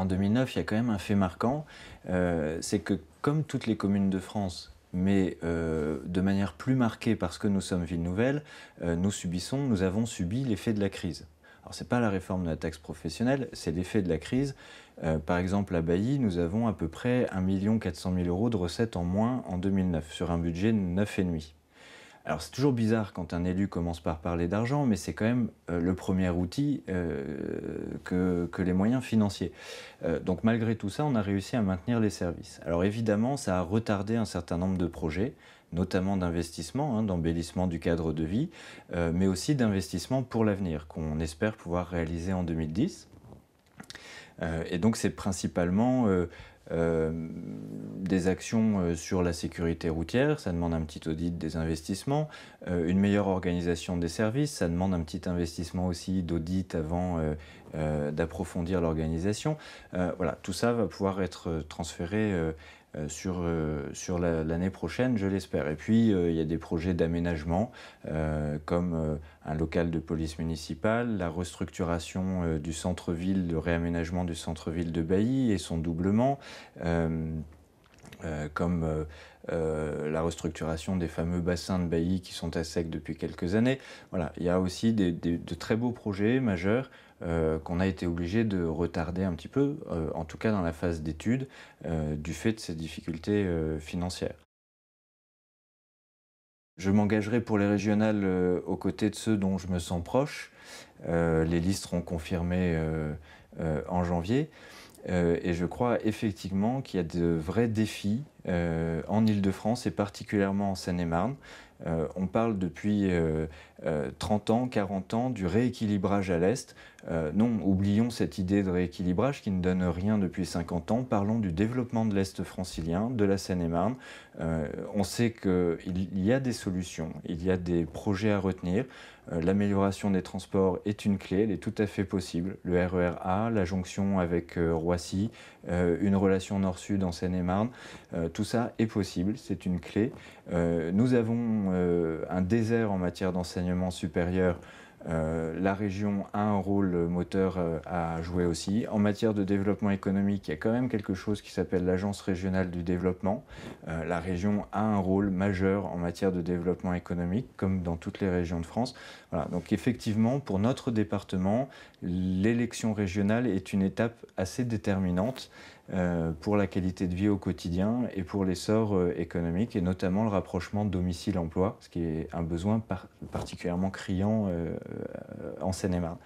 en 2009, il y a quand même un fait marquant, euh, c'est que comme toutes les communes de France, mais euh, de manière plus marquée parce que nous sommes ville nouvelle, euh, nous subissons, nous avons subi l'effet de la crise. Alors n'est pas la réforme de la taxe professionnelle, c'est l'effet de la crise. par exemple, à Bailly, nous avons à peu près 1 400 000 euros de recettes en moins en 2009 sur un budget de 9,5. Alors c'est toujours bizarre quand un élu commence par parler d'argent, mais c'est quand même euh, le premier outil euh, que, les moyens financiers. Euh, donc malgré tout ça, on a réussi à maintenir les services. Alors évidemment, ça a retardé un certain nombre de projets, notamment d'investissement, hein, d'embellissement du cadre de vie, mais aussi d'investissement pour l'avenir, qu'on espère pouvoir réaliser en 2010 et donc c'est principalement euh, des actions euh, sur la sécurité routière, ça demande un petit audit des investissements, euh, une meilleure organisation des services, ça demande un petit investissement aussi d'audit avant d'approfondir l'organisation. voilà, tout ça va pouvoir être transféré euh, sur, euh, sur l'année prochaine, je l'espère. Et puis, euh, il y a des projets d'aménagement, comme un local de police municipale, la restructuration du centre-ville, le réaménagement du centre-ville de Bailly et son doublement. Euh, comme euh, euh, la restructuration des fameux bassins de Bailly qui sont à sec depuis quelques années. Voilà, il y a aussi de très beaux projets majeurs qu'on a été obligé de retarder un petit peu, en tout cas dans la phase d'étude, du fait de ces difficultés financières. Je m'engagerai pour les régionales aux côtés de ceux dont je me sens proche. les listes seront confirmées en janvier. Euh, et je crois effectivement qu'il y a de vrais défis euh, en Ile-de-France et particulièrement en Seine-et-Marne. Euh, on parle depuis 30 euh, euh, ans, 40 ans du rééquilibrage à l'Est. non, oublions cette idée de rééquilibrage qui ne donne rien depuis 50 ans. Parlons du développement de l'Est francilien, de la Seine-et-Marne. on sait qu'il y a des solutions, il y a des projets à retenir. L'amélioration des transports est une clé, elle est tout à fait possible. Le RER e A, la jonction avec Roissy, une relation nord-sud en Seine-et-Marne, tout ça est possible, c'est une clé. nous avons euh, un désert en matière d'enseignement supérieur. Euh, la région a un rôle moteur euh, à jouer aussi. En matière de développement économique, il y a quand même quelque chose qui s'appelle l'Agence régionale du développement. la région a un rôle majeur en matière de développement économique, comme dans toutes les régions de France. Donc effectivement, pour notre département, l'élection régionale est une étape assez déterminante. Euh, pour la qualité de vie au quotidien et pour l'essor euh, économique et notamment le rapprochement domicile-emploi, ce qui est un besoin particulièrement criant euh, en Seine-et-Marne.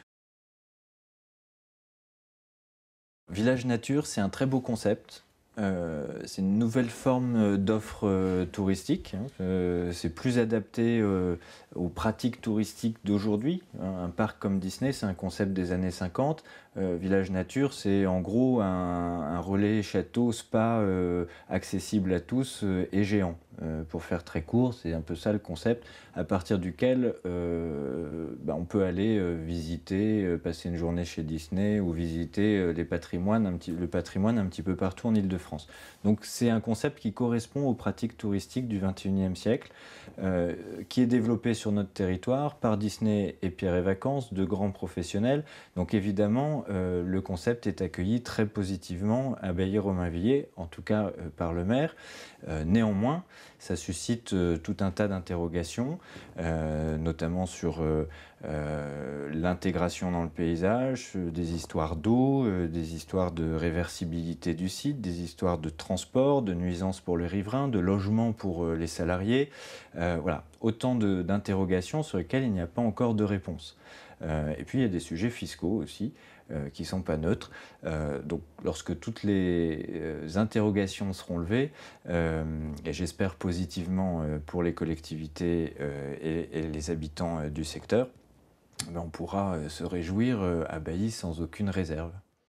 Village Nature, c'est un très beau concept euh, c'est une nouvelle forme euh, d'offre euh, touristique. Hein. c'est plus adapté aux pratiques touristiques d'aujourd'hui. Un parc comme Disney, c'est un concept des années 50. Village Nature, c'est en gros un, relais château, spa accessible à tous et géant. Euh, pour faire très court, c'est un peu ça le concept, à partir duquel euh, ben, on peut aller euh, visiter, passer une journée chez Disney ou visiter les patrimoines, le patrimoine un petit peu partout en Ile-de-France. Donc c'est un concept qui correspond aux pratiques touristiques du 21e siècle, qui est développé sur notre territoire par Disney et Pierre et Vacances, de grands professionnels. Donc évidemment, le concept est accueilli très positivement à Bailly-Romainvilliers, en tout cas par le maire. néanmoins, ça suscite euh, tout un tas d'interrogations, euh, notamment sur euh, l'intégration dans le paysage, des histoires d'eau, des histoires de réversibilité du site, des histoires de transport, de nuisances pour les riverains, de logement pour les salariés. voilà, autant d'interrogations sur lesquelles il n'y a pas encore de réponse. et puis il y a des sujets fiscaux aussi. Euh, qui ne sont pas neutres. Euh, donc lorsque toutes les euh, interrogations seront levées, et j'espère positivement pour les collectivités et, et, les habitants du secteur, ben, on pourra se réjouir à Bailly sans aucune réserve.